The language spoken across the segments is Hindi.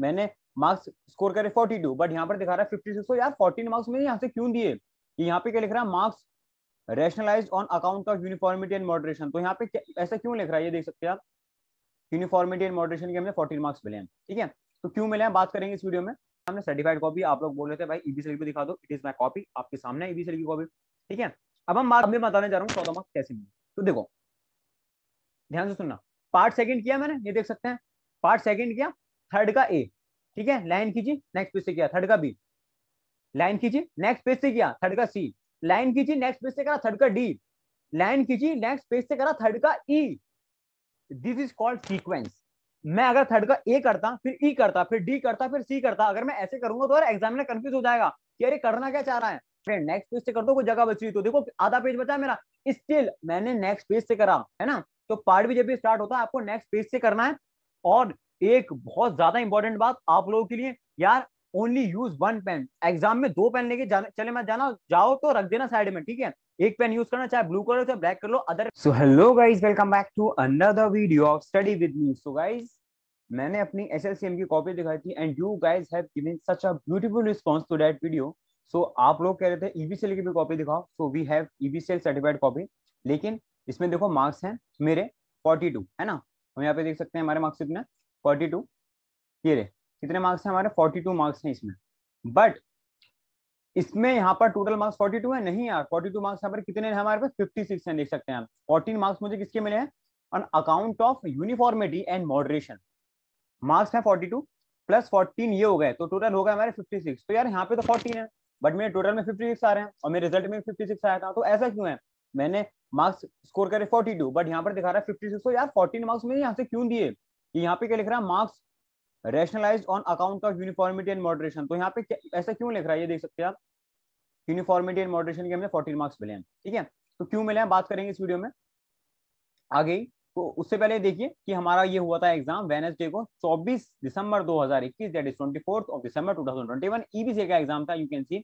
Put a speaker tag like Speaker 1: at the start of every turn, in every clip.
Speaker 1: मैंने मार्क्स स्कोर करे 42 बट यहाँ पर दिखा रहा है 56 तो यार 14 मार्क्स मैंने यहाँ से क्यों दिए यहाँ पे क्या लिख रहा है marks rationalise on account of uniformity and moderation तो यहाँ पे ऐसा क्यों लिख रहा है ये देख सकते हैं आप यूनिफॉर्मिटी एंड मॉडरेशन के हमने फोर्टीन मार्क्स मिले हैं ठीक है तो क्यों मिले हैं बात करेंगे इस वीडियो में हमने सर्टिफाइड कॉपी आप लोग बोल रहे थे भाई ईबी e को दिखा दो इट इज माई कॉपी आपके सामने ईबीसी e की कॉपी ठीक है अब हम बात में बताने जा रहा हूँ चौदह मार्क्स कैसे मिले तो देखो ध्यान से सुनना पार्ट सेकंड किया मैंने ये देख सकते हैं पार्ट सेकंड किया थर्ड का ए ठीक है लाइन खींची नेक्स्ट पेज से किया थर्ड का बी लाइन खींची नेक्स्ट पेज से किया थर्ड का सी लाइन खींची नेक्स्ट पेज से करा थर्ड का डी लाइन खींची नेक्स्ट पेज से करा थर्ड का E this is called sequence मैं अगर थर्ड का ए करता फिर ई e करता फिर डी करता फिर सी करता अगर मैं ऐसे करूंगा तो यार एग्जामिनर कंफ्यूज हो जाएगा कि अरे करना क्या चाह रहा है फ्रेंड नेक्स्ट पेज से कर दो कोई जगह बची तो देखो आधा पेज बचा मेरा स्टिल मैंने नेक्स्ट पेज से करा है ना तो पार्ट भी जब भी स्टार्ट होता है आपको नेक्स्ट पेज से करना है और एक बहुत ज्यादा इंपॉर्टेंट बात आप लोगों के लिए यार only use one pen exam में दो पेन लेके चले मैं जाना जाओ तो रख देना साइड में ठीक है एक पेन यूज करना चाहे ब्लू कलर चाहे ब्लैक कर लो other so hello guys welcome back to another video of study with me so guys मैंने अपनी एस की कॉपी दिखाई थी and you guys have given such to that video so आप लोग कह रहे थे ईवीसीएल e की भी कॉपी दिखाओ so we have EVCL certified copy लेकिन इसमें देखो मार्क्स हैं मेरे 42 है ना हम यहाँ पे देख सकते हैं हमारे मार्क्स इतने फोर्टी टू ये रहे कितने मार्क्स हैं हमारे फोर्टी टू मार्क्स हैं इसमें बट इसमें यहाँ पर टोटल मार्क्स फोर्टी टू है नहीं यार फोर्टी टू मार्क्स यहाँ पर कितने हैं हमारे पास 56 हैं देख सकते हैं आप फोर्टीन मार्क्स मुझे किसके मिले हैं on account of uniformity and moderation marks हैं 42 प्लस फोर्टीन ये हो गए तो टोटल हो गए हमारे 56 तो यार यहाँ पे तो फोर्टीन है बट मेरे टोटल में 56 आ रहे हैं और मेरे रिजल्ट में 56 आया था तो ऐसा क्यों है मैंने मार्क्स स्कोर करे 42 बट यहाँ पर दिखा रहा है 56 तो यार 14 मार्क्स मैंने यहाँ से क्यों दिए यहाँ पे क्या लिख रहा है marks rationalise on account of uniformity and moderation तो यहाँ पे ऐसा क्यों लिख रहा है ये देख सकते हैं आप यूनिफॉर्मिटी एंड मॉडरेशन के हमें फोर्टीन मार्क्स मिले हैं ठीक है तो क्यों मिले हैं बात करेंगे इस वीडियो में आगे तो उससे पहले देखिए कि हमारा ये हुआ था एग्जाम वेनेसडे को 24 दिसंबर 2021 that is 24th of December 2021 EBCL का एग्जाम था यू कैन सी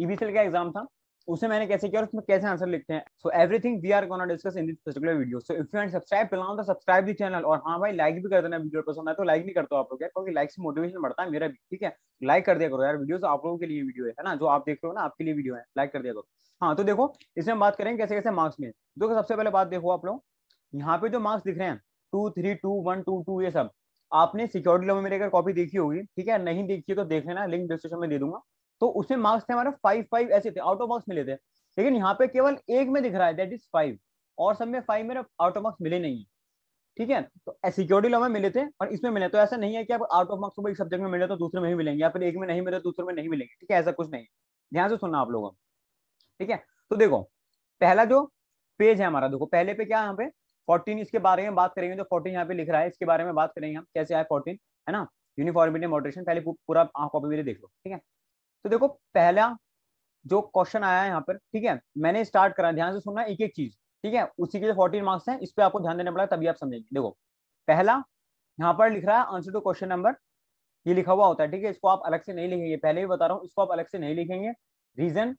Speaker 1: ईबीसीएल का एग्जाम था उसे मैंने कैसे किया और उसमें कैसे आंसर लिखते हैं so everything we are gonna discuss in this particular video so if you and subscribe बिलाओ तो सब्सक्राइब दी चैनल और हाँ भाई लाइक भी कर देना वीडियो पसंद है तो लाइक नहीं करता आप लोग क्योंकि लाइक से मोटिवेशन बढ़ता है मेरा भी ठीक है लाइक कर दिया करो यार वीडियो आप लोगों के लिए वीडियो है ना जो आप देख रहे हो ना आपके लिए वीडियो है लाइक कर दिया करो हाँ तो देखो इसमें बात करें कैसे कैसे मार्क्स में देखो सबसे पहले बात देखो आप लोग यहाँ पे जो मार्क्स दिख रहे हैं two three two one two two ये सब आपने सिक्योरिटी लेवल में लेकर कॉपी देखी होगी ठीक है नहीं देखी तो देख लेना लिंक डिस्क्रिप्शन में दे दूंगा तो उसमें मार्क्स थे हमारे फाइव फाइव ऐसे थे आउट ऑफ मार्क्स मिले थे लेकिन यहाँ पे केवल एक में दिख रहा है दैट इज फाइव और सब में फाइव में आउट ऑफ मार्क्स मिले नहीं है ठीक है तो सिक्योरिटी लॉ में मिले थे और इसमें मिले तो ऐसा नहीं है कि आप आउट ऑफ मार्क्स को एक सब्जेक्ट में मिले तो दूसरे में ही मिलेंगे या फिर एक में नहीं मिले तो दूसरे में नहीं मिलेंगे ठीक है ऐसा कुछ नहीं ध्यान से सुनना आप लोगों ठीक है तो देखो पहला जो पेज है हमारा देखो पहले पे क्या यहाँ पे फोर्टीन इसके बारे में बात करेंगे तो फोर्टीन यहाँ पे लिख रहा है इसके बारे में बात करेंगे हम कैसे आए फोर्टीन है ना यूनिफॉर्मिटी मॉडरेशन पहले पूरा कॉपी मेरे देख लो ठीक है तो देखो पहला जो क्वेश्चन आया है यहाँ पर ठीक है मैंने स्टार्ट करा ध्यान से सुनना एक एक चीज ठीक है उसी के जो फोर्टीन मार्क्स है इस पर आपको ध्यान देना पड़ेगा तभी आप समझेंगे देखो पहला यहाँ पर लिख रहा है आंसर टू क्वेश्चन नंबर ये लिखा हुआ होता है ठीक है इसको आप अलग से नहीं लिखेंगे पहले भी बता रहा हूँ इसको आप अलग से नहीं लिखेंगे रीजन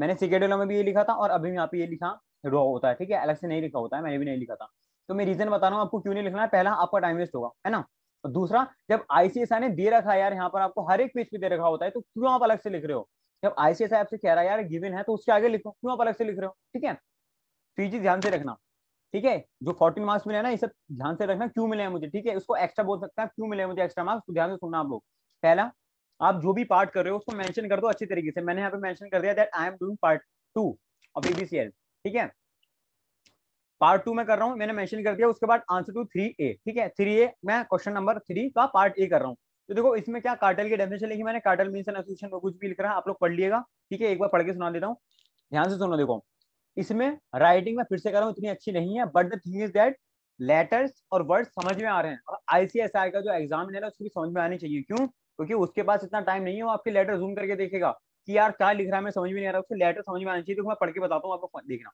Speaker 1: मैंने सिकेडोलो में भी ये लिखा था और अभी यहाँ पे ये लिखा रो होता है ठीक है अलग से नहीं लिखा होता है मैंने भी नहीं लिखा था तो मैं रीजन बता रहा हूँ आपको क्यों नहीं लिखना है पहला आपका टाइम वेस्ट होगा है ना दूसरा जब आईसीएसआई ने दे रखा है यार यहाँ पर आपको हर एक पेज पे दे रखा होता है तो क्यों आप अलग से लिख रहे हो जब आईसीएसआई आपसे कह रहा है यार गिवन है तो उसके आगे लिखो क्यों आप अलग से लिख रहे हो ठीक है तो ये चीज ध्यान से रखना ठीक है जो फोर्टीन मार्क्स मिले ना ये सब ध्यान से रखना क्यों मिले हैं मुझे ठीक है इसको एक्स्ट्रा बोल सकते हैं क्यों मिले मुझे एक्स्ट्रा मार्क्स तो ध्यान से सुनना आप लोग पहला आप जो भी पार्ट कर रहे हो उसको मेंशन कर दो अच्छी तरीके से मैंने यहाँ पे मेंशन कर दिया that I am doing part two of BBCL ठीक है पार्ट टू में कर रहा हूँ मैंने मेंशन कर दिया उसके बाद आंसर टू थ्री ए ठीक है थ्री ए मैं क्वेश्चन नंबर थ्री का पार्ट ए कर रहा हूँ तो देखो इसमें क्या कार्टल की डेफिनेशन लिखी मैंने कार्टल मीन एसोसिएशन में कुछ भी लिख रहा है आप लोग पढ़ लिएगा ठीक है एक बार पढ़ के सुना देता हूँ ध्यान से सुनो देखो इसमें राइटिंग में फिर से कर रहा हूँ इतनी अच्छी नहीं है but the thing is that letters और वर्ड समझ में आ रहे हैं और आईसीएसआई का जो एग्जाम है ना उसकी समझ में आनी चाहिए क्यों क्योंकि उसके पास इतना टाइम नहीं है वो आपके लेटर जूम करके देखेगा कि यार क्या लिख रहा है समझ में नहीं आ रहा उसके लेटर समझ में आना चाहिए तो मैं पढ़ के बताता हूँ आपको देखना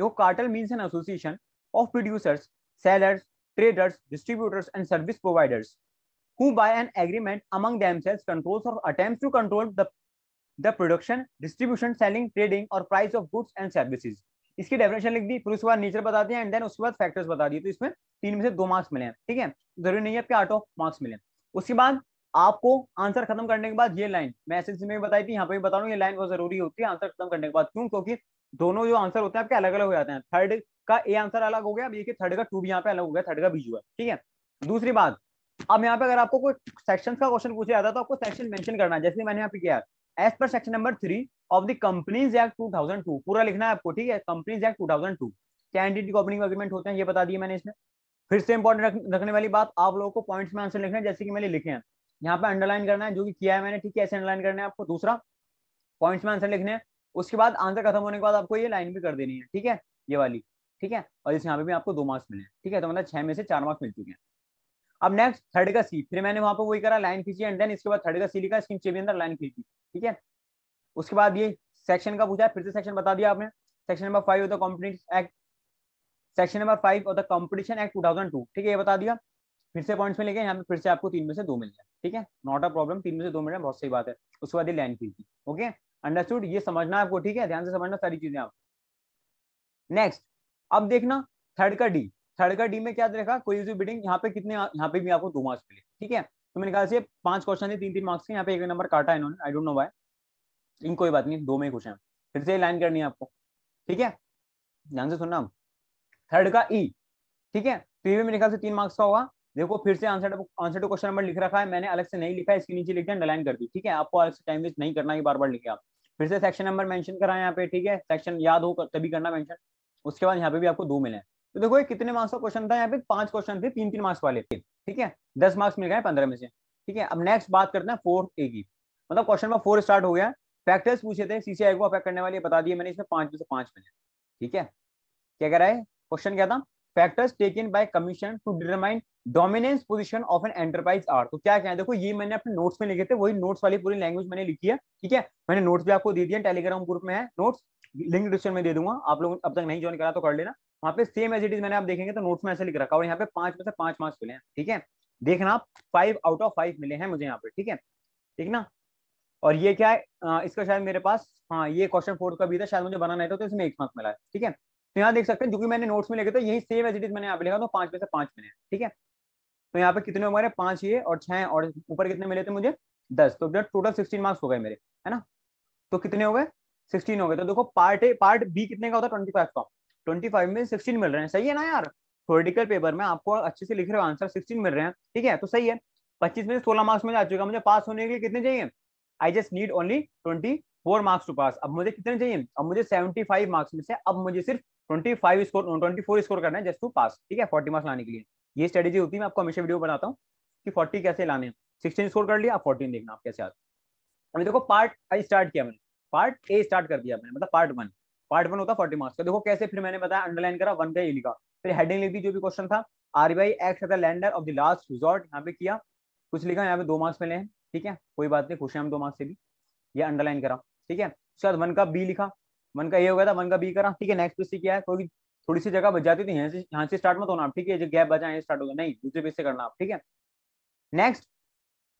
Speaker 1: देखो cartel mean an association of producers sellers traders, distributors, and service providers who, by an agreement among themselves, controls और attempts to control the the production distribution selling trading और price of goods and services इसकी डेफिनेशन लिख दी फिर उसके बाद नेचर बता दिया एंड देन उसके बाद फैक्टर्स बता दिए तो इसमें तीन में से दो मार्क्स मिले हैं ठीक है जरूरी नहीं है आपके आठ ऑफ मार्क्स मिले उसके बाद आपको आंसर खत्म करने के बाद ये लाइन मैं एस में भी बताई थी यहाँ पे भी बता रहा हूँ ये लाइन बहुत जरूरी होती है आंसर खत्म करने के बाद क्यों क्योंकि दोनों जो आंसर होते हैं आपके अलग अलग हो जाते हैं थर्ड का ए आंसर अलग हो गया अब ये थर्ड का टू भी यहाँ पे अलग हो गया थर्ड का भी हुआ ठीक है दूसरी बात अब यहाँ पे अगर आपको कोई सेक्शन का क्वेश्चन पूछा जाता है तो आपको सेक्शन मेंशन करना है जैसे मैंने यहाँ पे किया as per section number three of the companies act two पूरा लिखना है आपको ठीक है कंपनीज एक्ट 2002 क्या एंटिटी ओपनिंग एग्रीमेंट होते हैं ये बता दिए मैंने इसमें फिर से इंपॉर्टेंट रखने वाली बात आप लोगों को पॉइंट्स में आंसर लिखना है जैसे कि मैंने लिखे हैं यहाँ पे अंडरलाइन करना है जो कि किया है मैंने ठीक है ऐसे अंडरलाइन करना है आपको दूसरा पॉइंट्स में आंसर लिखने हैं उसके बाद आंसर खत्म होने के बाद आपको ये लाइन भी कर देनी है ठीक है ये वाली ठीक है और इस यहाँ पे भी आपको दो मार्क्स मिले ठीक है तो मतलब छह में से चार मार्क्स मिल चुके हैं अब नेक्स्ट थर्ड का सी फिर मैंने वहां पर वही करा लाइन खींची एंड देन इसके बाद थर्ड का सी लिखा इसके भी अंदर लाइन खींची ठीक है उसके बाद ये सेक्शन का पूछा फिर से सेक्शन बता दिया आपने section number five of the competition act section number five of the competition act two ठीक है ये बता दिया फिर से पॉइंट्स मिलेंगे यहाँ पे फिर से आपको तीन में से दो मिल जाए ठीक है नॉट अ प्रॉब्लम तीन में से दो मिल जाए बहुत सही बात है उसके बाद ये लैंड फील की ओके अंडरस्टूड ये समझना आपको ठीक है ध्यान से समझना सारी चीजें आप नेक्स्ट अब देखना थर्ड का डी थर्ड का डी में क्या देखा कोई भी बिडिंग यहाँ पे कितने यहाँ पे भी आपको दो मार्क्स मिले ठीक है तो मेरे ख्याल से पांच क्वेश्चन है तीन तीन मार्क्स के यहाँ पे एक नंबर काटा इन्होंने आई डोंट नो वाई इन कोई बात नहीं दो में क्वेश्चन फिर से लाइन करनी है आपको ठीक है ध्यान से सुनना थर्ड का ई e, ठीक है तो ये भी मेरे ख्याल से तीन मार्क्स का होगा देखो फिर से answer answer to question number लिख रखा है मैंने अलग से नहीं लिखा इसके नीचे लिख दिया अंडरलाइन कर दी ठीक है आपको अलग से टाइम वेस्ट नहीं करना ये बार बार लिखे आप फिर से सेक्शन नंबर मेंशन करा यहाँ पे ठीक है सेक्शन याद हो तभी करना मेंशन उसके बाद यहाँ पे भी आपको दो मिले तो देखो ये कितने मार्क्स का क्वेश्चन था यहाँ पे पांच क्वेश्चन थे तीन तीन मार्क्स वाले थे ठीक है दस मार्क्स मिल गए पंद्रह में से ठीक है अब नेक्स्ट बात करते हैं फोर ए की मतलब क्वेश्चन नंबर फोर स्टार्ट हो गया फैक्टर्स पूछे थे सीसीआई को अफेक्ट करने वाले बता दिए मैंने इसमें पांच में से पांच मिले ठीक है क्या कह रहा है क्वेश्चन क्या था factors taken by commission to determine dominance position of an enterprise are तो क्या कहें देखो ये मैंने अपने नोट्स में लिखे थे वही नोट्स वाली पूरी लैंग्वेज मैंने लिखी है ठीक है मैंने नोट्स भी आपको दे दिए टेलीग्राम ग्रुप में है नोट्स लिंक डिस्क्रिप्शन में दे दूंगा आप लोग अब तक नहीं ज्वाइन करा तो कर लेना वहाँ पे सेम एज इट इज मैंने आप देखेंगे तो नोट्स में ऐसे लिख रखा और यहाँ पे पांच में से पांच मार्क्स मिले हैं ठीक है देखना आप फाइव आउट ऑफ फाइव मिले हैं मुझे यहाँ पे ठीक है ठीक ना और ये क्या है इसका शायद मेरे पास हाँ ये क्वेश्चन फोर्थ का भी था शायद मुझे बनाना है तो, तो इसमें एक मार्क्स मिला है ठीक है तो यहाँ देख सकते हैं जो कि मैंने नोट्स में लिखे था यही सेम एज इट इज मैंने यहाँ पे लिखा तो पांच में से पांच मिले ठीक है तो यहाँ पे कितने हमारे पांच ये और छह और ऊपर कितने मिले थे मुझे दस तो टोटल सिक्सटीन मार्क्स हो गए मेरे है ना तो कितने हो गए सिक्सटीन हो गए तो देखो पार्ट ए पार्ट बी कितने का होता है ट्वेंटी फाइव का ट्वेंटी फाइव में सिक्सटीन मिल रहे हैं सही है ना यार थोरिटिकल पेपर में आपको अच्छे से लिख रहे हो आंसर सिक्सटीन मिल रहे हैं ठीक है तो सही है पच्चीस में से सोलह मार्क्स में जा चुका मुझे पास होने के लिए कितने चाहिए I just need only twenty four marks to pass अब मुझे कितने चाहिए अब मुझे सेवेंटी फाइव मार्क्स में से अब मुझे सिर्फ twenty five score twenty four score करना है जस्ट टू पास ठीक है फोर्टी मार्क्स लाने के लिए ये स्ट्रेटेजी होती है मैं आपको हमेशा वीडियो बनाता हूँ कि फोर्टी कैसे लाने सिक्सटीन स्कोर कर लिया आप फोर्टीन देखना आप कैसे आते हैं देखो पार्ट आई स्टार्ट किया मैंने पार्ट ए स्टार्ट कर दिया मैंने मतलब पार्ट वन पार्ट वन होता फोर्टी मार्क्स का देखो कैसे फिर मैंने बताया अंडरलाइन करा वन का ए लिखा फिर हेडिंग लिख दी जो भी क्वेश्चन था RBI act at lender of the last resort यहाँ पे किया कुछ लिखा यहाँ पे दो मार्क्स मिले हैं ठीक है कोई बात नहीं खुश है हम दो मार्क्स से भी ये अंडरलाइन करा ठीक है उसके बाद वन का बी लिखा मन का ए हो गया था मन का बी करा ठीक है नेक्स्ट पेज से क्या है कोई थोड़ी सी जगह बच जाती थी यहाँ से यहाँ से स्टार्ट मत होना आप ठीक है जो गैप बचा स्टार्ट होगा नहीं दूसरे पेज से करना आप ठीक है नेक्स्ट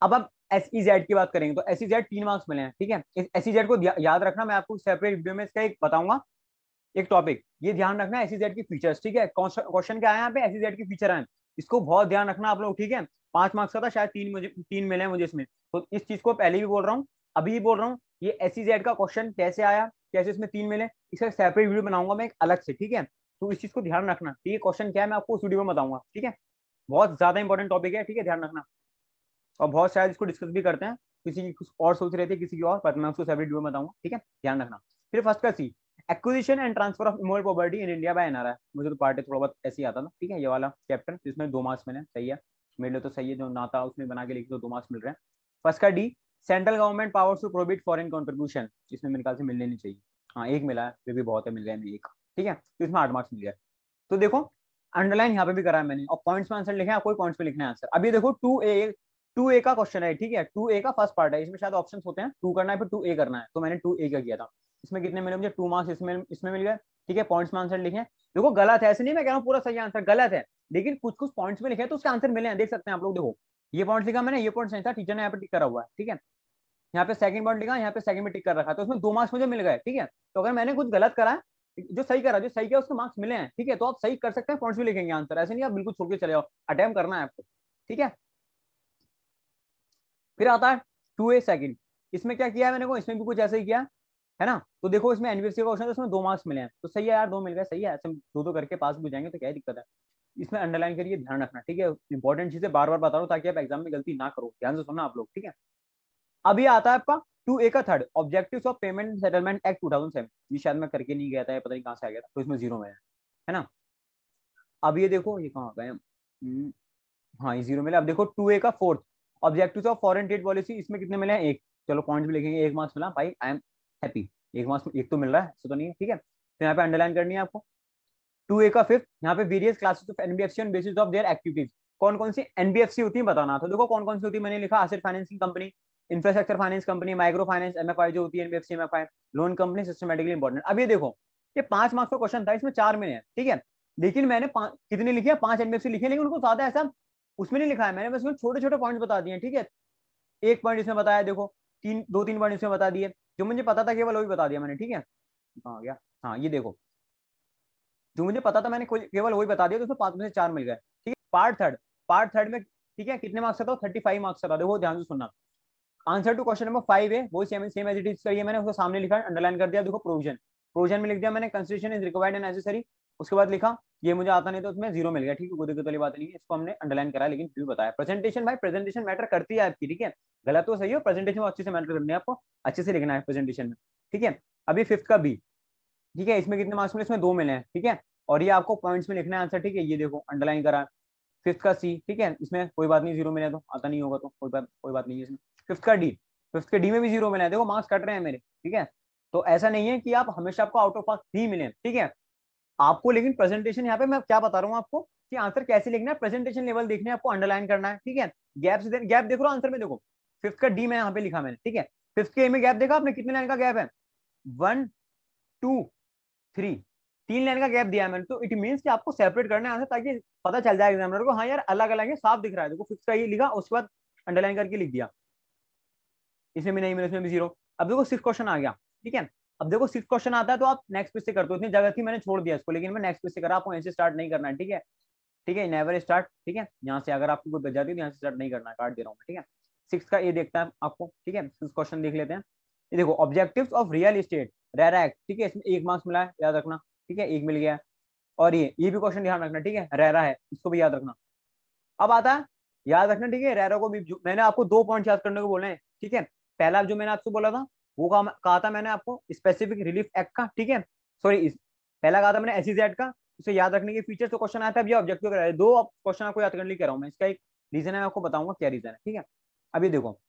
Speaker 1: अब आप एस ई जेड की बात करेंगे तो एस ई जेड तीन मार्क्स मिले हैं ठीक है एस ई जेड को याद रखना मैं आपको सेपरेट वीडियो में इसका एक बताऊंगा एक टॉपिक ये ध्यान रखना एस ई जेड की फीचर्स ठीक है क्वेश्चन क्या है यहाँ पे एस ई जेड की फीचर आए इसको बहुत ध्यान रखना आप लोग ठीक है पांच मार्क्स का था शायद तीन मुझे तीन मिले हैं मुझे इसमें तो इस चीज को पहले भी बोल रहा हूँ अभी भी बोल रहा हूँ ये एस ई जेड का क्वेश्चन कैसे आया कैसे इसमें तीन मिले इसका सेपरेट वीडियो बनाऊंगा मैं एक अलग से ठीक है तो इस चीज को ध्यान रखना ठीक है क्वेश्चन क्या है मैं आपको उस वीडियो में बताऊंगा ठीक है बहुत ज्यादा इंपॉर्टेंट टॉपिक है ठीक है ध्यान रखना और बहुत शायद इसको डिस्कस भी करते हैं किसी की कुछ और सोच रहे थे किसी की और पर मैं उसको सेपरेट वीडियो बताऊंगा ठीक है ध्यान रखना फिर फर्स्ट का C acquisition and transfer of immovable property in India by NRI मुझे तो पार्टी थोड़ा बहुत ऐसे ही आता था ठीक है ये वाला चैप्टर जिसमें दो मार्क्स मिले सही है मेरे लिए तो सही है जो ना था उसमें बना के लिखे तो दो मार्क्स मिल रहे हैं फर्स्ट का D central government powers to prohibit foreign contribution इसमें मेरे ख्याल से मिलने नहीं चाहिए हाँ एक मिला है फिर भी बहुत है मिल गया एक ठीक है तो इसमें आठ मार्क्स मिल गया तो देखो अंडरलाइन यहाँ पे भी करा है मैंने और पॉइंट्स में आंसर लिखे हैं आपको पॉइंट्स में लिखना है आंसर अभी देखो टू ए टू ए का क्वेश्चन है ठीक है टू ए का फर्स्ट पार्ट है इसमें शायद ऑप्शन होते हैं टू करना है फिर टू ए करना है तो मैंने टू ए का किया था इसमें कितने मिले मुझे टू मार्क्स इसमें इसमें मिल गया ठीक है पॉइंट्स में आंसर लिखे देखो गलत है ऐसे नहीं मैं कह रहा हूँ पूरा सही आंसर गलत है लेकिन कुछ कुछ पॉइंट्स में लिखे तो उसके आंसर मिले हैं देख सकते हैं आप लोग देखो ये पॉइंट लिखा मैंने ये पॉइंट सही था टीचर ने यहाँ पर टिक करा हुआ है ठीक है यहाँ पे सेकंड पॉइंट लिखा यहाँ पे सेकंड में टिक कर रखा तो उसमें दो मार्क्स मुझे मिल गए ठीक है तो अगर मैंने कुछ गलत करा जो सही करा जो सही किया उसके मार्क्स मिले हैं ठीक है तो आप सही कर सकते हैं पॉइंट्स भी लिखेंगे आंसर ऐसे नहीं आप बिल्कुल छोड़ के चले जाओ अटैम्प करना है आपको ठीक है फिर आता है टू ए सेकेंड इसमें क्या किया है मैंने को इसमें भी कुछ ऐसे ही किया है ना तो देखो इसमें एनबीएससी का क्वेश्चन है तो उसमें दो मार्क्स मिले हैं तो सही है यार दो मिल गए सही है ऐसे दो दो करके पास भी जाएंगे तो क्या दिक्कत है इसमें अंडरलाइन करिए ध्यान रखना ठीक है इंपॉर्टेंट चीजें बार बार बता रहा हूँ ताकि आप एग्जाम में गलती ना करो ध्यान से सुनना आप लोग ठीक है अभी आता है आपका टू ए का third objective of payment settlement act two thousand seven ये शायद मैं करके नहीं गया था पता नहीं कहाँ से आ गया था तो इसमें जीरो में है है ना अब ये देखो ये कहाँ गए हम्म, हाँ ये जीरो मिले अब देखो टू ए का fourth objective of foreign trade policy इसमें कितने मिले हैं एक चलो पॉइंट भी लिखेंगे एक मार्क्स मिला भाई आई एम हैप्पी एक मार्क्स एक तो मिल रहा है सो तो नहीं है ठीक है तो यहाँ पे अंडरलाइन करनी है आपको टू ए का फिफ्थ यहाँ पे various classes of NBFC on basis of their activities कौन कौन सी एनबीएफसी होती है बताना था देखो कौन कौन सी होती है मैंने लिखा asset financing company infrastructure finance company micro finance MFI जो होती है NBFC MFI loan company systematically important अब ये देखो ये पांच मार्क्स का क्वेश्चन था इसमें चार मिनट है ठीक है लेकिन मैंने कितने लिखे हैं पांच एनबीएफसी लिखे लेकिन उनको ज्यादा ऐसा उसमें नहीं लिखा है मैंने बस छोटे छोटे पॉइंट बता दिए ठीक है एक पॉइंट इसमें बताया देखो तीन दो तीन पॉइंट इसमें बता दिए जो मुझे पता था केवल वही बता दिया मैंने ठीक है हाँ गया हाँ ये देखो जो मुझे पता था मैंने केवल वही बता दिया तो उसमें पांच में से चार मिल गए ठीक है पार्ट थर्ड पार्ट थर्ड में ठीक है कितने मार्क्स का था थर्टी फाइव मार्क्स का था देखो ध्यान से सुनना answer to question number five है वो same same as it is करिए मैंने उसको सामने लिखा अंडरलाइन कर दिया देखो प्रोविजन प्रोविजन में लिख दिया मैंने consideration is required and necessary उसके बाद लिखा ये मुझे आता नहीं तो उसमें जीरो मिल गया ठीक है कोई दिक्कत वाली बात नहीं है इसको हमने अंडरलाइन करा लेकिन फिर बताया प्रेजेंटेशन भाई प्रेजेंटेशन मैटर करती है आपकी ठीक है गलत तो सही हो प्रेजेंटेशन को अच्छे से मैटर करनी है आपको अच्छे से लिखना है प्रेजेंटेशन में ठीक है अभी फिफ्थ का बी ठीक है इसमें कितने मार्क्स मिले इसमें दो मिले हैं ठीक है और ये आपको पॉइंट्स में लिखना है आंसर ठीक है ये देखो अंडरलाइन करा फिफ्थ का सी ठीक है इसमें कोई बात नहीं जीरो मिले तो आता नहीं होगा तो कोई बात कोई बात नहीं है इसमें फिफ्थ का डी फिफ्थ के डी में भी जीरो मिला है देखो मार्क्स कट रहे हैं मेरे ठीक है तो ऐसा नहीं है कि आप हमेशा आपको आउट ऑफ मार्क्स ही मिले ठीक है आपको लेकिन प्रेजेंटेशन यहाँ पे मैं क्या बता रहा हूँ आपको कि आंसर कैसे लिखना है प्रेजेंटेशन लेवल देखने आपको अंडरलाइन करना है ठीक है गैप से गैप देख रहा आंसर में देखो फिफ्थ का डी में यहाँ पे लिखा मैंने ठीक है फिफ्थ के ए में गैप देखा आपने कितने लाइन का गैप है वन टू थ्री तीन लाइन का गैप दिया मैंने तो इट मीन्स कि आपको सेपरेट करना है आंसर ताकि पता चल जाए एग्जामिनर को हाँ यार अलग अलग है साफ दिख रहा है देखो फिफ्थ का ये लिखा उसके बाद अंडरलाइन करके लिख दिया इसमें भी नहीं मिला इसमें भी जीरो अब देखो सिक्स क्वेश्चन आ गया ठीक है अब देखो सिक्स क्वेश्चन आता है तो आप नेक्स्ट पेज से करते हो इतनी जगह थी मैंने छोड़ दिया इसको लेकिन मैं नेक्स्ट पेज से करा आपको ऐसे स्टार्ट नहीं करना है ठीक है ठीक है नेवर स्टार्ट ठीक है यहाँ से अगर आपको कोई बच जाती है तो यहाँ से स्टार्ट नहीं करना काट दे रहा हूँ ठीक है सिक्स का ये देखता है आपको ठीक है क्वेश्चन देख लेते हैं ये देखो objective of real estate RERA act ठीक है इसमें एक मार्क्स मिला है याद रखना ठीक है एक मिल गया और ये ये भी क्वेश्चन ध्यान रखना ठीक है रेरा है इसको भी याद रखना अब आता है याद रखना ठीक है रेरा को भी मैंने आपको दो पॉइंट याद करने को बोले हैं ठीक है पहला जो मैंने आपसे बोला था वो कहा था मैंने आपको स्पेसिफिक रिलीफ एक्ट का ठीक है सॉरी पहला कहा था मैंने एस e का उसे याद रखने के फीचर तो क्वेश्चन आया था अभी ऑब्जेक्टिव कर दो क्वेश्चन आपको याद करने लिए कह रहा हूँ मैं इसका एक रीजन है मैं आपको बताऊंगा क्या रीजन है ठीक है अभी देखो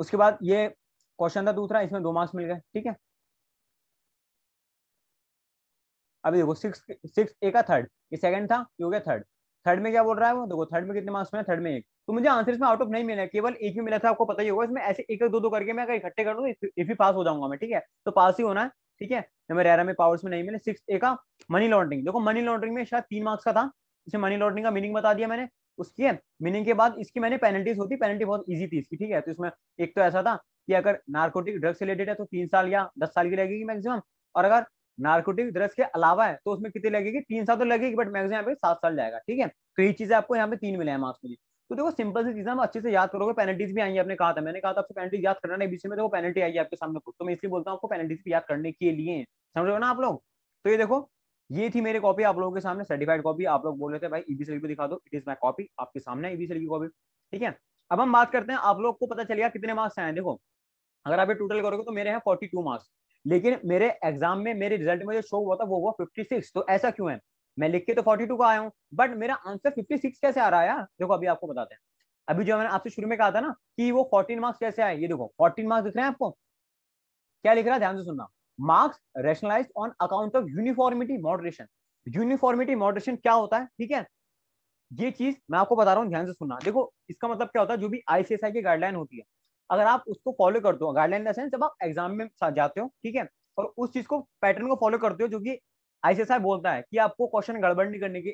Speaker 1: उसके बाद ये क्वेश्चन था दूसरा इसमें दो मार्क्स मिल गए ठीक है अभी देखो सिक्स सिक्स ए का थर्ड ये सेकंड था ये हो गया थर्ड थर्ड में क्या बोल रहा है वो देखो थर्ड में कितने मार्क्स मिले थर्ड में एक तो मुझे आंसर इसमें आउट ऑफ नहीं मिला केवल एक ही मिला था आपको पता ही होगा इसमें ऐसे एक एक दो दो करके मैं अगर इकट्ठे कर दूंगा इफ ही पास हो जाऊंगा मैं ठीक है तो पास ही होना है ठीक है हमें रेरा में पावर्स में नहीं मिले सिक्स ए का मनी लॉन्ड्रिंग देखो मनी लॉन्ड्रिंग में शायद तीन मार्क्स का था इसे मनी लॉन्ड्रिंग का मीनिंग बता दिया मैंने उसकी मीनिंग के बाद इसकी मैंने पेनल्टीज होती पेनल्टी बहुत ईजी थी इसकी ठीक है तो इसमें एक तो ऐसा था कि अगर नार्कोटिक ड्रग्स रिलेटेड है तो तीन साल या दस साल की लगेगी मैक्सिमम और अगर नार्कोटिक ड्रग्स के अलावा है तो उसमें कितनी लगेगी तीन साल तो लगेगी बट मैक्सिमम यहाँ पे सात साल जाएगा ठीक है तो ये चीजें आपको यहाँ पे तीन मिले हैं मार्क्स मुझे तो देखो सिंपल सी चीजें हम अच्छे से याद करोगे पेनल्टीज भी आई है आपने कहा था मैंने कहा था आपको पेनल्टीज याद करना है बीच में देखो पेनल्टी आई है आपके सामने तो मैं इसलिए बोलता हूँ आपको पेनल्टीज भी याद करने के लिए समझ रहे हो ना आप लोग तो ये देखो ये थी मेरी कॉपी आप लोगों के सामने सर्टिफाइड कॉपी आप लोग बोल रहे थे भाई ईबी को दिखा दो इट इज माई कॉपी आपके सामने ईबीसी की कॉपी ठीक है अब हम बात करते हैं आप लोग को पता चलेगा कितने मार्क्स आए देखो अगर आप ये टोटल करोगे तो मेरे हैं फोर्टी टू मार्क्स लेकिन मेरे एग्जाम में मेरे रिजल्ट में जो शो हुआ था वो हुआ 56 तो ऐसा क्यों है मैं लिख के तो 42 का आया हूँ बट मेरा आंसर 56 कैसे आ रहा है देखो अभी आपको बताते हैं अभी जो मैंने आपसे शुरू में कहा था ना कि वो 14 मार्क्स कैसे आए ये देखो 14 मार्क्स दिख रहे हैं आपको क्या लिख रहा है ध्यान से सुनना marks rationalise on account of uniformity moderation uniformity moderation क्या होता है ठीक है ये चीज मैं आपको बता रहा हूँ ध्यान से सुनना देखो इसका मतलब क्या होता है जो भी आईसीएसआई की गाइडलाइन होती है अगर आप उसको फॉलो करते हो गाइडलाइन इन सेंस जब आप एग्जाम में जाते हो ठीक है और उस चीज को पैटर्न को फॉलो करते हो जो कि आईसीएसआई बोलता है कि आपको क्वेश्चन गड़बड़ नहीं करने की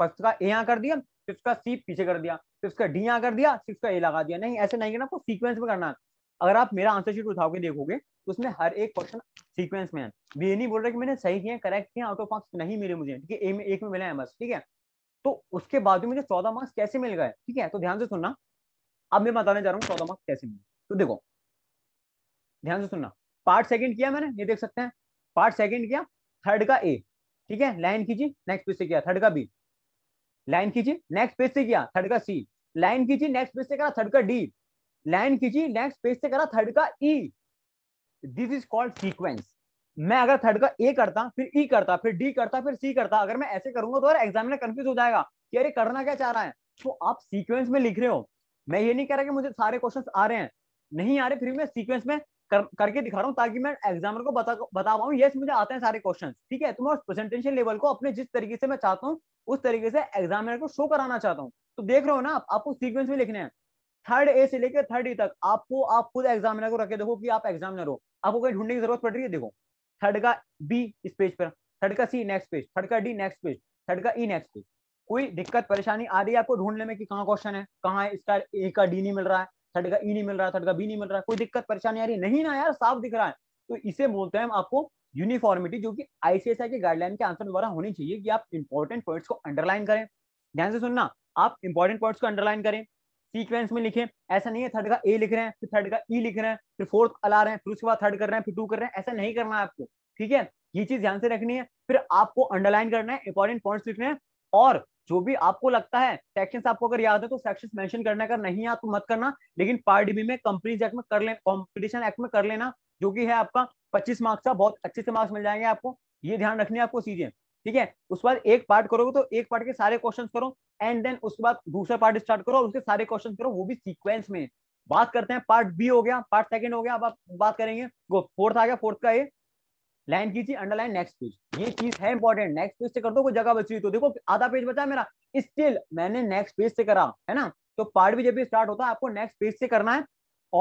Speaker 1: फर्स्ट का ए यहाँ कर दिया फिर उसका सी पीछे कर दिया फिर उसका डी यहाँ कर दिया फिर उसका ए लगा दिया नहीं ऐसे नहीं करना आपको सीक्वेंस में करना है अगर आप मेरा आंसर शीट उठाओगे के देखोगे तो उसमें हर एक क्वेश्चन सीक्वेंस में है ये नहीं बोल रहा कि मैंने सही किया करेक्ट किया आउट ऑफ मार्क्स नहीं मिले मुझे ठीक है ए में एक में मिला है बस ठीक है तो उसके बाद भी मुझे चौदह मार्क्स कैसे मिल गए ठीक है तो ध्यान से सुनना अब मैं बताने जा रहा हूँ चौदह मार्क्स कैसे मिले तो देखो ध्यान से सुनना पार्ट सेकंड किया मैंने ये देख सकते हैं पार्ट सेकंड किया थर्ड का ए ठीक है लाइन खींची नेक्स्ट पेज से किया थर्ड का बी लाइन खींची नेक्स्ट पेज से किया थर्ड का सी लाइन खींची नेक्स्ट पेज से करा थर्ड का डी लाइन खींची नेक्स्ट पेज से करा थर्ड का E this is called sequence मैं अगर थर्ड का ए करता फिर ई e करता फिर डी करता फिर सी करता अगर मैं ऐसे करूंगा तो यार एग्जामिनर कंफ्यूज हो जाएगा कि अरे करना क्या चाह रहा है तो आप सीक्वेंस में लिख रहे हो मैं ये नहीं कह रहा कि मुझे सारे क्वेश्चंस आ रहे हैं नहीं आ रहे फिर मैं सीक्वेंस में कर, करके दिखा रहा हूँ ताकि मैं एग्जामर को बता बता पाऊँ यस मुझे आते हैं सारे क्वेश्चन ठीक है तो मैं उस प्रेजेंटेशन लेवल को अपने जिस तरीके से मैं चाहता हूँ उस तरीके से एग्जामिनर को शो कराना चाहता हूँ तो देख रहे हो ना आप, आपको सीक्वेंस में लिखने हैं थर्ड ए से लेकर थर्ड ई तक आपको आप खुद एग्जामिनर को रखे देखो कि आप एग्जामिनर हो आपको कहीं ढूंढने की जरूरत पड़ रही है देखो थर्ड का बी इस पेज पर थर्ड का सी नेक्स्ट पेज थर्ड का डी नेक्स्ट पेज थर्ड का ई नेक्स्ट पेज कोई दिक्कत परेशानी आ रही है आपको ढूंढने में कि कहाँ क्वेश्चन है कहाँ इसका ए का डी नहीं मिल रहा है थर्ड का ई e नहीं मिल रहा थर्ड का बी नहीं मिल रहा कोई दिक्कत परेशानी आ रही नहीं ना यार साफ दिख रहा है तो इसे बोलते हैं हम आपको यूनिफॉर्मिटी जो कि आईसीएसआई के गाइडलाइन के आंसर द्वारा होनी चाहिए कि आप इंपॉर्टेंट पॉइंट्स को अंडरलाइन करें ध्यान से सुनना आप इंपॉर्टेंट पॉइंट्स को अंडरलाइन करें सीक्वेंस में लिखें ऐसा नहीं है थर्ड का ए लिख रहे हैं फिर थर्ड का ई e लिख रहे हैं फिर फोर्थ अला रहे हैं फिर उसके बाद थर्ड कर रहे हैं फिर टू कर रहे हैं ऐसा नहीं करना है आपको ठीक है ये चीज ध्यान से रखनी है फिर आपको अंडरलाइन करना है इंपॉर्टेंट पॉइंट्स लिखने हैं और जो भी आपको लगता है सेक्शन आपको अगर याद है तो सेक्शन मेंशन करने अगर नहीं है तो मत करना लेकिन पार्ट बी में कंपनीज एक्ट में कर लेना कॉम्पिटिशन एक्ट में कर लेना जो कि है आपका पच्चीस मार्क्स का बहुत अच्छे से मार्क्स मिल जाएंगे आपको ये ध्यान रखनी है आपको चीजें ठीक है उसके बाद एक पार्ट करोगे तो एक पार्ट के सारे क्वेश्चन करो एंड देन उसके बाद दूसरा पार्ट स्टार्ट करो उसके सारे क्वेश्चन करो वो भी सीक्वेंस में बात करते हैं पार्ट बी हो गया पार्ट सेकंड हो गया अब आप बात करेंगे फोर्थ आ गया फोर्थ का ये लाइन खींची अंडरलाइन नेक्स्ट पेज ये चीज है इंपॉर्टेंट नेक्स्ट पेज से कर दो कोई जगह बची हुई तो देखो आधा पेज बचा मेरा स्टिल मैंने नेक्स्ट पेज से करा है ना तो पार्ट भी जब भी स्टार्ट होता है आपको नेक्स्ट पेज से करना है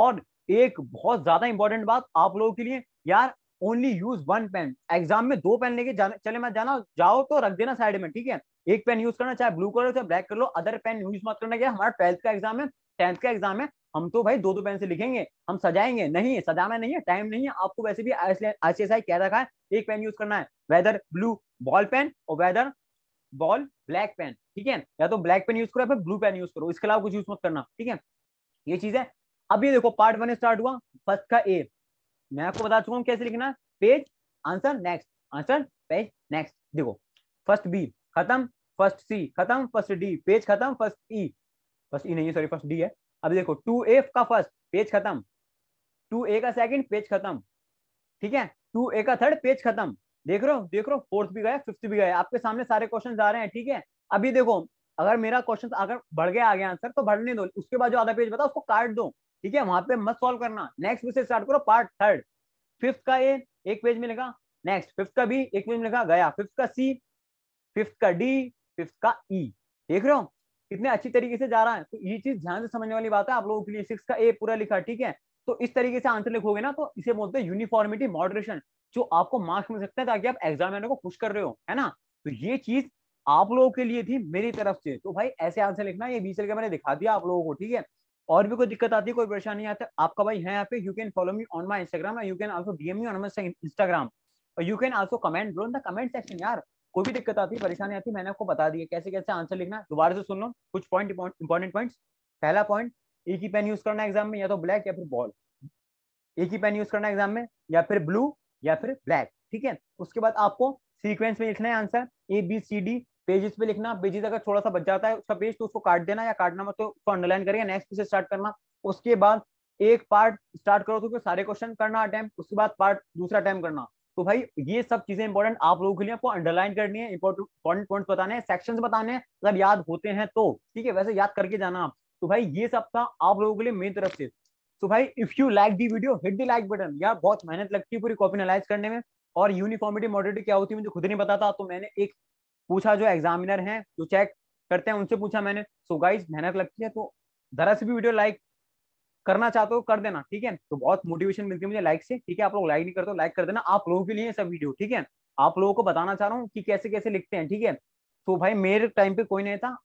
Speaker 1: और एक बहुत ज्यादा इंपॉर्टेंट बात आप लोगों के लिए यार only use one pen exam में दो पेन लेके चले मत जाना जाओ तो रख देना साइड में ठीक है एक पेन यूज करना चाहे ब्लू कलर चाहे ब्लैक कलर लो अदर पेन यूज मत करना क्या हमारा ट्वेल्थ का एग्जाम है टेंथ का एग्जाम है हम तो भाई दो दो पेन से लिखेंगे हम सजाएंगे नहीं सजाना नहीं है टाइम नहीं है आपको वैसे भी आईसीएसआई कह रखा है एक पेन यूज करना है वेदर ब्लू बॉल पेन और वेदर बॉल ब्लैक पेन ठीक है या तो ब्लैक पेन यूज करो या फिर ब्लू पेन यूज करो इसके अलावा कुछ यूज मत करना ठीक है ये चीज है अब ये देखो पार्ट वन स्टार्ट हुआ फर्स्ट का ए मैं आपको बता चुका हूँ कैसे लिखना है page answer next answer page next देखो फर्स्ट बी खत्म फर्स्ट सी खत्म फर्स्ट डी पेज खत्म फर्स्ट ई फर्स्ट ई नहीं है सॉरी फर्स्ट डी है अब देखो टू एफ का फर्स्ट पेज खत्म टू ए का सेकंड पेज खत्म ठीक है टू ए का थर्ड पेज खत्म देख रहे हो देख रहे हो फोर्थ भी गया फिफ्थ भी गया आपके सामने सारे क्वेश्चन आ रहे हैं ठीक है अभी देखो अगर मेरा क्वेश्चन अगर बढ़ गया आ गया आंसर तो बढ़ने दो उसके बाद जो आधा पेज बताओ उसको काट दो ठीक है वहां पे मत सॉल्व करना नेक्स्ट पेज स्टार्ट करो पार्ट थर्ड फिफ्थ का ए एक पेज में लिखा नेक्स्ट फिफ्थ का बी एक पेज में लिखा गया फिफ्थ का सी फिफ्थ का डी फिफ्थ का ई e. देख रहे हो कितने अच्छी तरीके से जा रहा है तो ये चीज ध्यान से समझने वाली बात है आप लोगों के लिए सिक्स का ए पूरा लिखा ठीक है तो इस तरीके से आंसर लिखोगे ना तो इसे बोलते हैं यूनिफॉर्मिटी मॉडरेशन जो आपको मार्क्स मिल सकते हैं ताकि आप एग्जामिनर को खुश कर रहे हो है ना तो ये चीज आप लोगों के लिए थी मेरी तरफ से तो भाई ऐसे आंसर लिखना ये बीस लगे मैंने दिखा दिया आप लोगों को ठीक है और भी कोई दिक्कत आती है कोई परेशानी आती है आपका भाई है यहाँ पे you can follow me on my Instagram you can also DM me on my Instagram you can also comment लो इन द कमेंट सेक्शन यार कोई भी दिक्कत आती परेशानी आती मैंने आपको बता दिया कैसे कैसे आंसर लिखना दोबारा से सुन लो कुछ पॉइंट इंपॉर्टेंट पॉइंट पहला पॉइंट एक ही पेन यूज करना एग्जाम में या तो ब्लैक या फिर बॉल एक ही पेन यूज करना एग्जाम में या फिर ब्लू या फिर ब्लैक ठीक है उसके बाद आपको सीक्वेंस में लिखना है answer A B C D pages पे लिखना पेजेस अगर थोड़ा सा बच जाता है उसका पेज तो उसको काट देना या काटना मत तो उसको अंडरलाइन करेगा नेक्स्ट पेज स्टार्ट करना उसके बाद एक पार्ट स्टार्ट करो तो सारे क्वेश्चन करना अटैम्प उसके बाद पार्ट दूसरा अटैम्प करना तो भाई ये सब चीजें इंपॉर्टेंट आप लोगों के लिए आपको अंडरलाइन करनी है इंपॉर्टेंट पॉइंट बताने हैं सेक्शन बताने हैं अगर याद होते हैं तो ठीक है वैसे याद करके जाना आप तो भाई ये सब था आप लोगों के लिए मेरी तरफ से तो भाई if you like the video hit the like button यार बहुत मेहनत लगती है पूरी कॉपी एनालाइज करने में और यूनिफॉर्मिटी मॉडरिटी क्या होती है मुझे खुद नहीं पता था तो मैंने एक पूछा जो एग्जामिनर है जो चेक करते हैं उनसे पूछा मैंने सो गाइज मेहनत लगती है तो जरा सी भी वीडियो लाइक करना चाहते हो कर देना ठीक है तो बहुत मोटिवेशन मिलती है मुझे लाइक से ठीक है आप लोग लाइक नहीं करते लाइक कर देना आप लोगों के लिए सब वीडियो ठीक है आप लोगों को बताना चाह रहा हूँ कि कैसे कैसे लिखते हैं ठीक है तो भाई मेरे टाइम पे कोई नहीं था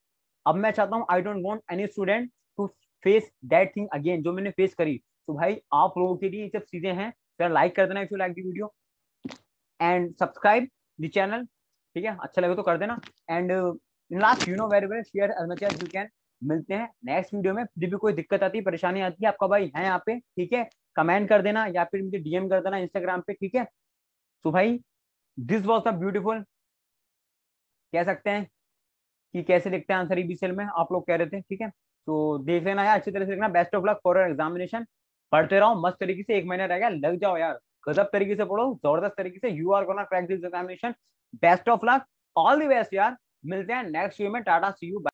Speaker 1: अब मैं चाहता हूँ I don't want any student to face that thing again जो मैंने फेस करी तो भाई आप लोगों के लिए सब चीजें हैं फिर लाइक कर देना if you like the video and subscribe the channel ठीक है अच्छा लगे तो कर देना and last you know very very share as much as you can मिलते हैं नेक्स्ट वीडियो में जब भी कोई दिक्कत आती है परेशानी आती है आपका भाई है यहाँ पे ठीक है कमेंट कर देना या फिर मुझे डीएम कर देना इंस्टाग्राम पे ठीक है तो भाई दिस वॉज द ब्यूटिफुल कह सकते हैं कि कैसे लिखते हैं आंसर ईबी में आप लोग कह रहे थे ठीक है तो देख लेना यार अच्छी तरह से लिखना best of luck for examination पढ़ते रहो मस्त तरीके से एक महीना रह गया लग जाओ यार गजब तरीके से पढ़ो जबरदस्त तरीके से you are gonna crack this examination best of luck all the best यार मिलते हैं नेक्स्ट वीडियो में टाटा सी यू